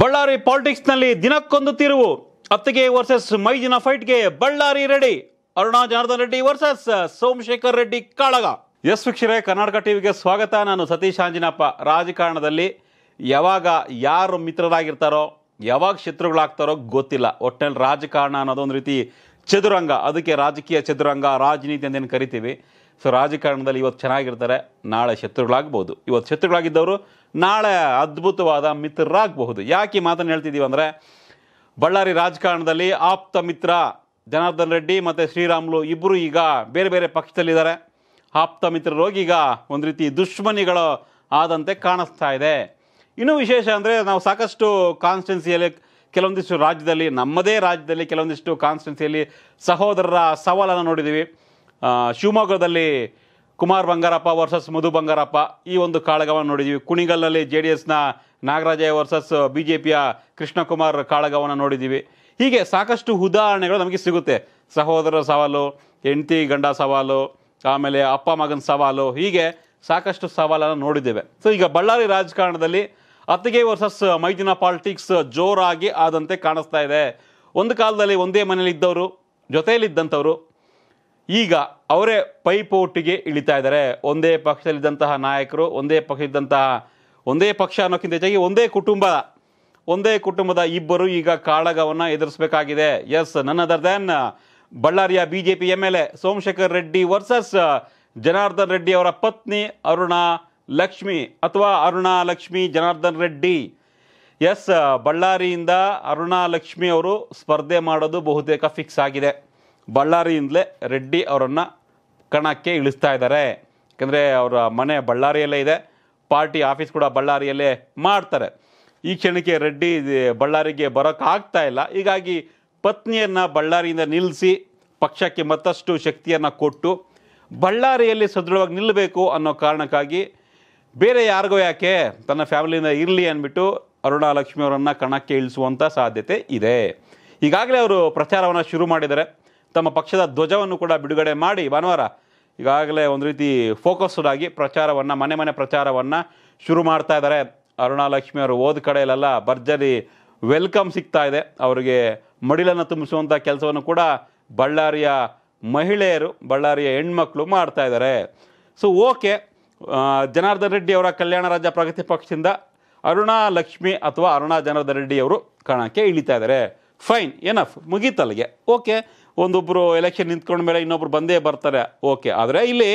ಬಳ್ಳಾರಿ ನಲ್ಲಿ ದಿನಕ್ಕೊಂದು ತಿರುವು ಅತ್ತಿಗೆ ವರ್ಸಸ್ ಮೈಜಿನ ಫೈಟ್ಗೆ ಬಳ್ಳಾರಿ ರೆಡಿ ಅರುಣಾ ಜನಾರ್ದನ್ ರೆಡ್ಡಿ ವರ್ಸಸ್ ಸೋಮಶೇಖರ್ ರೆಡ್ಡಿ ಕಾಳಗ ಎಸ್ ವೀಕ್ಷರೇ ಕರ್ನಾಟಕ ಟಿವಿಗೆ ಸ್ವಾಗತ ನಾನು ಸತೀಶ್ ಆಂಜಿನಪ್ಪ ರಾಜಕಾರಣದಲ್ಲಿ ಯಾವಾಗ ಯಾರು ಮಿತ್ರರಾಗಿರ್ತಾರೋ ಯಾವಾಗ ಶತ್ರುಗಳಾಗ್ತಾರೋ ಗೊತ್ತಿಲ್ಲ ಒಟ್ಟಿನಲ್ಲಿ ರಾಜಕಾರಣ ಅನ್ನೋದೊಂದು ರೀತಿ ಚದುರಂಗ ಅದಕ್ಕೆ ರಾಜಕೀಯ ಚದುರಂಗ ರಾಜನೀತಿ ಅಂತೇನು ಕರಿತೀವಿ ಸೊ ರಾಜಕಾರಣದಲ್ಲಿ ಇವತ್ತು ಚೆನ್ನಾಗಿರ್ತಾರೆ ನಾಳೆ ಶತ್ರುಗಳಾಗ್ಬೋದು ಇವತ್ತು ಶತ್ರುಗಳಾಗಿದ್ದವರು ನಾಳೆ ಅದ್ಭುತವಾದ ಮಿತ್ರರಾಗಬಹುದು ಯಾಕೆ ಈ ಮಾತನ್ನು ಹೇಳ್ತಿದ್ದೀವಿ ಅಂದರೆ ಬಳ್ಳಾರಿ ರಾಜಕಾರಣದಲ್ಲಿ ಆಪ್ತ ಮಿತ್ರ ಜನಾರ್ದನ್ ರೆಡ್ಡಿ ಮತ್ತು ಶ್ರೀರಾಮುಲು ಇಬ್ಬರು ಈಗ ಬೇರೆ ಬೇರೆ ಪಕ್ಷದಲ್ಲಿದ್ದಾರೆ ಆಪ್ತ ಮಿತ್ರರು ಈಗ ಒಂದು ರೀತಿ ದುಶ್ಮನಿಗಳು ಆದಂತೆ ಕಾಣಿಸ್ತಾ ಇದೆ ಇನ್ನೂ ವಿಶೇಷ ಅಂದರೆ ನಾವು ಸಾಕಷ್ಟು ಕಾನ್ಸ್ಟೆನ್ಸಿಯಲ್ಲಿ ಕೆಲವೊಂದಿಷ್ಟು ರಾಜ್ಯದಲ್ಲಿ ನಮ್ಮದೇ ರಾಜ್ಯದಲ್ಲಿ ಕೆಲವೊಂದಿಷ್ಟು ಕಾನ್ಸ್ಟೆನ್ಸಿಯಲ್ಲಿ ಸಹೋದರರ ಸವಾಲನ್ನು ನೋಡಿದ್ದೀವಿ ಶಿವಮೊಗ್ಗದಲ್ಲಿ ಕುಮಾರ್ ಬಂಗಾರಪ್ಪ ವರ್ಸಸ್ ಮಧು ಬಂಗಾರಪ್ಪ ಈ ಒಂದು ಕಾಳಗವನ್ನು ನೋಡಿದ್ದೀವಿ ಕುಣಿಗಲ್ನಲ್ಲಿ ಜೆ ಡಿ ಎಸ್ನ ನಾಗರಾಜಯ್ಯ ವರ್ಸಸ್ ಬಿ ಜೆ ಪಿಯ ಕೃಷ್ಣಕುಮಾರ್ ಕಾಳಗವನ್ನು ನೋಡಿದ್ದೀವಿ ಹೀಗೆ ಸಾಕಷ್ಟು ಉದಾಹರಣೆಗಳು ನಮಗೆ ಸಿಗುತ್ತೆ ಸಹೋದರ ಸವಾಲು ಹೆಂಡತಿ ಗಂಡ ಸವಾಲು ಆಮೇಲೆ ಅಪ್ಪ ಮಗನ ಸವಾಲು ಹೀಗೆ ಸಾಕಷ್ಟು ಸವಾಲನ್ನು ನೋಡಿದ್ದೇವೆ ಸೊ ಈಗ ಬಳ್ಳಾರಿ ರಾಜಕಾರಣದಲ್ಲಿ ಅತ್ತಿಗೆ ವರ್ಸಸ್ ಮೈದಿನ ಪಾಲಿಟಿಕ್ಸ್ ಜೋರಾಗಿ ಆದಂತೆ ಕಾಣಿಸ್ತಾ ಇದೆ ಒಂದು ಕಾಲದಲ್ಲಿ ಒಂದೇ ಇದ್ದವರು ಜೊತೆಯಲ್ಲಿದ್ದಂಥವರು ಈಗ ಅವರೇ ಪೈಪೋಟಿಗೆ ಇಳಿತಾ ಇದ್ದಾರೆ ಒಂದೇ ಪಕ್ಷದಲ್ಲಿದ್ದಂತಹ ನಾಯಕರು ಒಂದೇ ಪಕ್ಷದಂತಹ ಒಂದೇ ಪಕ್ಷ ಅನ್ನೋಕ್ಕಿಂತ ಹೆಚ್ಚಾಗಿ ಒಂದೇ ಕುಟುಂಬ ಒಂದೇ ಕುಟುಂಬದ ಇಬ್ಬರು ಈಗ ಕಾಳಗವನ್ನು ಎದುರಿಸಬೇಕಾಗಿದೆ ಎಸ್ ನನ್ನ ಅದರ್ ದ್ಯಾನ್ ಬಳ್ಳಾರಿಯ B J P M L A Somashekhar Reddy versus Janardhan Reddy ಅವರ ಪತ್ನಿ ಅರುಣಾ ಲಕ್ಷ್ಮಿ ಅಥವಾ ಅರುಣಾ ಲಕ್ಷ್ಮಿ ಜನಾರ್ದನ್ ರೆಡ್ಡಿ ಎಸ್ ಬಳ್ಳಾರಿಯಿಂದ ಅರುಣಾ ಲಕ್ಷ್ಮಿ ಅವರು ಸ್ಪರ್ಧೆ ಮಾಡೋದು ಬಹುತೇಕ ಫಿಕ್ಸ್ ಆಗಿದೆ ಬಳ್ಳಾರಿಯಿಂದಲೇ ರೆಡ್ಡಿ ಅವರನ್ನು ಕಣಕ್ಕೆ ಇಳಿಸ್ತಾ ಇದ್ದಾರೆ ಯಾಕಂದರೆ ಅವರ ಮನೆ ಬಳ್ಳಾರಿಯಲ್ಲೇ ಇದೆ ಪಾರ್ಟಿ ಆಫೀಸ್ ಕೂಡ ಬಳ್ಳಾರಿಯಲ್ಲೇ ಮಾಡ್ತಾರೆ ಈ ಕ್ಷಣಕ್ಕೆ ರೆಡ್ಡಿ ಬಳ್ಳಾರಿಗೆ ಬರೋಕ್ಕಾಗ್ತಾ ಇಲ್ಲ ಹೀಗಾಗಿ ಪತ್ನಿಯನ್ನು ಬಳ್ಳಾರಿಯಿಂದ ನಿಲ್ಲಿಸಿ ಪಕ್ಷಕ್ಕೆ ಮತ್ತಷ್ಟು ಶಕ್ತಿಯನ್ನು ಕೊಟ್ಟು ಬಳ್ಳಾರಿಯಲ್ಲಿ ಸದೃಢವಾಗಿ ನಿಲ್ಲಬೇಕು ಅನ್ನೋ ಕಾರಣಕ್ಕಾಗಿ ಬೇರೆ ಯಾರಿಗೋ ಯಾಕೆ ತನ್ನ ಫ್ಯಾಮಿಲಿಯಿಂದ ಇರಲಿ ಅಂದ್ಬಿಟ್ಟು ಅರುಣಾ ಅವರನ್ನು ಕಣಕ್ಕೆ ಇಳಿಸುವಂಥ ಸಾಧ್ಯತೆ ಇದೆ ಈಗಾಗಲೇ ಅವರು ಪ್ರಚಾರವನ್ನು ಶುರು ಮಾಡಿದ್ದಾರೆ ತಮ್ಮ ಪಕ್ಷದ ಧ್ವಜವನ್ನು ಕೂಡ ಬಿಡುಗಡೆ ಮಾಡಿ ಭಾನುವಾರ ಈಗಾಗಲೇ ಒಂದು ರೀತಿ ಫೋಕಸ್ಡ್ ಆಗಿ ಪ್ರಚಾರವನ್ನು ಮನೆ ಮನೆ ಪ್ರಚಾರವನ್ನು ಶುರು ಮಾಡ್ತಾ ಇದ್ದಾರೆ ಅರುಣಾ ಲಕ್ಷ್ಮಿ ಅವರು ಓದ್ ಕಡೆಯಲ್ಲೆಲ್ಲ ಭರ್ಜರಿ ವೆಲ್ಕಮ್ ಸಿಗ್ತಾ ಇದೆ ಅವರಿಗೆ ಮಡಿಲನ್ನು ತುಂಬಿಸುವಂಥ ಕೆಲಸವನ್ನು ಕೂಡ ಬಳ್ಳಾರಿಯ ಮಹಿಳೆಯರು ಬಳ್ಳಾರಿಯ ಹೆಣ್ಮಕ್ಳು ಮಾಡ್ತಾ ಇದ್ದಾರೆ ಸೊ ಓಕೆ ಜನಾರ್ದನ್ ರೆಡ್ಡಿ ಅವರ ಕಲ್ಯಾಣ ರಾಜ್ಯ ಪ್ರಗತಿ ಪಕ್ಷದಿಂದ ಅರುಣಾ ಲಕ್ಷ್ಮಿ ಅಥವಾ ಅರುಣಾ ಜನಾರ್ದನ್ ರೆಡ್ಡಿ ಅವರು ಕಣಕ್ಕೆ ಇಳಿತಾ ಇದ್ದಾರೆ ಫೈನ್ ಏನಫ್ ಮುಗೀತಲ್ಲಿಗೆ ಓಕೆ ಒಂದೊಬ್ಬರು ಎಲೆಕ್ಷನ್ ನಿಂತ್ಕೊಂಡ ಮೇಲೆ ಇನ್ನೊಬ್ರು ಬಂದೇ ಬರ್ತಾರೆ ಓಕೆ ಆದರೆ ಇಲ್ಲಿ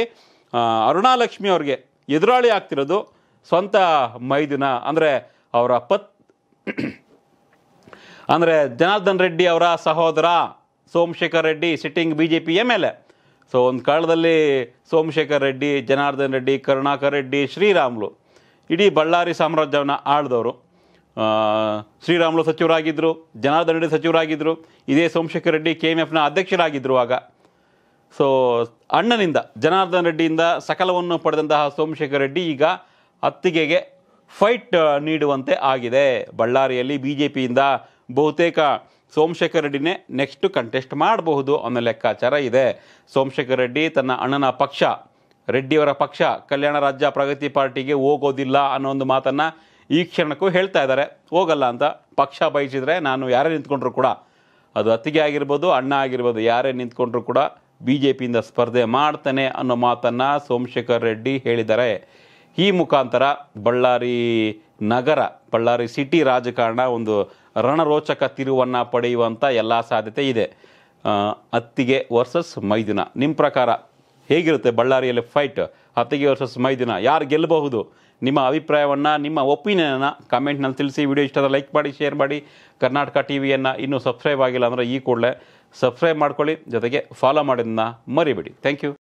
ಅರುಣಾಲಕ್ಷ್ಮಿ ಅವ್ರಿಗೆ ಎದುರಾಳಿ ಆಗ್ತಿರೋದು ಸ್ವಂತ ಮೈದಿನ ಅಂದರೆ ಅವರ ಪತ್ ಅಂದರೆ ಜನಾರ್ದನ್ ರೆಡ್ಡಿ ಅವರ ಸಹೋದರ Somashekhar Reddy sitting B J P M L A so ಒಂದು ಕಾಲದಲ್ಲಿ ಸೋಮಶೇಖರ್ ರೆಡ್ಡಿ ಜನಾರ್ದನ್ ರೆಡ್ಡಿ ಕರುಣಾಕರ್ ರೆಡ್ಡಿ ಶ್ರೀರಾಮ್ಲು ಇಡೀ ಬಳ್ಳಾರಿ ಸಾಮ್ರಾಜ್ಯವನ್ನು ಆಳ್ದವರು ಶ್ರೀರಾಮುಲು ಸಚಿವರಾಗಿದ್ದರು ಜನಾರ್ದನ್ ರೆಡ್ಡಿ ಸಚಿವರಾಗಿದ್ದರು ಇದೇ ಸೋಮಶೇಖರ್ ರೆಡ್ಡಿ ಕೆ ಎಮ್ ಎಫ್ನ ಅಧ್ಯಕ್ಷರಾಗಿದ್ದರು ಆಗ ಸೊ ಅಣ್ಣನಿಂದ ಜನಾರ್ದನ್ ರೆಡ್ಡಿಯಿಂದ ಸಕಲವನ್ನು ಪಡೆದಂತಹ ಸೋಮಶೇಖರ್ ರೆಡ್ಡಿ ಈಗ ಅತ್ತಿಗೆಗೆ ಫೈಟ್ ನೀಡುವಂತೆ ಆಗಿದೆ ಬಳ್ಳಾರಿಯಲ್ಲಿ ಬಿ ಜೆ ಪಿಯಿಂದ ಬಹುತೇಕ ಸೋಮಶೇಖರ್ ರೆಡ್ಡಿನೇ ನೆಕ್ಸ್ಟ್ ಕಂಟೆಸ್ಟ್ ಮಾಡಬಹುದು ಅನ್ನೋ ಲೆಕ್ಕಾಚಾರ ಇದೆ ಸೋಮಶೇಖರ್ ರೆಡ್ಡಿ ತನ್ನ ಅಣ್ಣನ ಪಕ್ಷ ರೆಡ್ಡಿಯವರ ಪಕ್ಷ ಕಲ್ಯಾಣ ರಾಜ್ಯ ಪ್ರಗತಿ ಪಾರ್ಟಿಗೆ ಹೋಗೋದಿಲ್ಲ ಅನ್ನೋ ಒಂದು ಮಾತನ್ನು ಈ ಕ್ಷಣಕ್ಕೂ ಹೇಳ್ತಾ ಇದ್ದಾರೆ ಹೋಗಲ್ಲ ಅಂತ ಪಕ್ಷ ಬಯಸಿದರೆ ನಾನು ಯಾರೇ ನಿಂತ್ಕೊಂಡ್ರು ಕೂಡ ಅದು ಅತ್ತಿಗೆ ಆಗಿರ್ಬೋದು ಅಣ್ಣ ಆಗಿರ್ಬೋದು ಯಾರೇ ನಿಂತ್ಕೊಂಡ್ರು ಕೂಡ ಬಿ ಜೆ ಪಿಯಿಂದ ಸ್ಪರ್ಧೆ ಮಾಡ್ತಾನೆ ಅನ್ನೋ ಮಾತನ್ನು ಸೋಮಶೇಖರ್ ರೆಡ್ಡಿ ಹೇಳಿದ್ದಾರೆ ಈ ಮುಖಾಂತರ ಬಳ್ಳಾರಿ ನಗರ ಬಳ್ಳಾರಿ ಸಿಟಿ ರಾಜಕಾರಣ ಒಂದು ರಣರೋಚಕ ತಿರುವನ್ನು ಪಡೆಯುವಂಥ ಎಲ್ಲ ಸಾಧ್ಯತೆ ಇದೆ ಅತ್ತಿಗೆ ವರ್ಸಸ್ ಮೈದಿನ ನಿಮ್ಮ ಪ್ರಕಾರ ಹೇಗಿರುತ್ತೆ ಬಳ್ಳಾರಿಯಲ್ಲಿ ಫೈಟ್ ಅತ್ತಿಗೆ ವರ್ಸಸ್ ಮೈದಿನ ಯಾರು ಗೆಲ್ಲಬಹುದು ನಿಮ್ಮ ಅಭಿಪ್ರಾಯವನ್ನು ನಿಮ್ಮ ಒಪಿನಿಯನನ್ನು ಕಮೆಂಟ್ನಲ್ಲಿ ತಿಳಿಸಿ ವಿಡಿಯೋ ಇಷ್ಟ ಲೈಕ್ ಮಾಡಿ ಶೇರ್ ಮಾಡಿ ಕರ್ನಾಟಕ ಟಿ ವಿಯನ್ನು ಇನ್ನೂ ಸಬ್ಸ್ಕ್ರೈಬ್ ಆಗಿಲ್ಲ ಅಂದರೆ ಈ ಕೂಡಲೇ ಸಬ್ಸ್ಕ್ರೈಬ್ ಮಾಡ್ಕೊಳ್ಳಿ ಜೊತೆಗೆ ಫಾಲೋ ಮಾಡೋದನ್ನ ಮರಿಬಿಡಿ ಥ್ಯಾಂಕ್ ಯು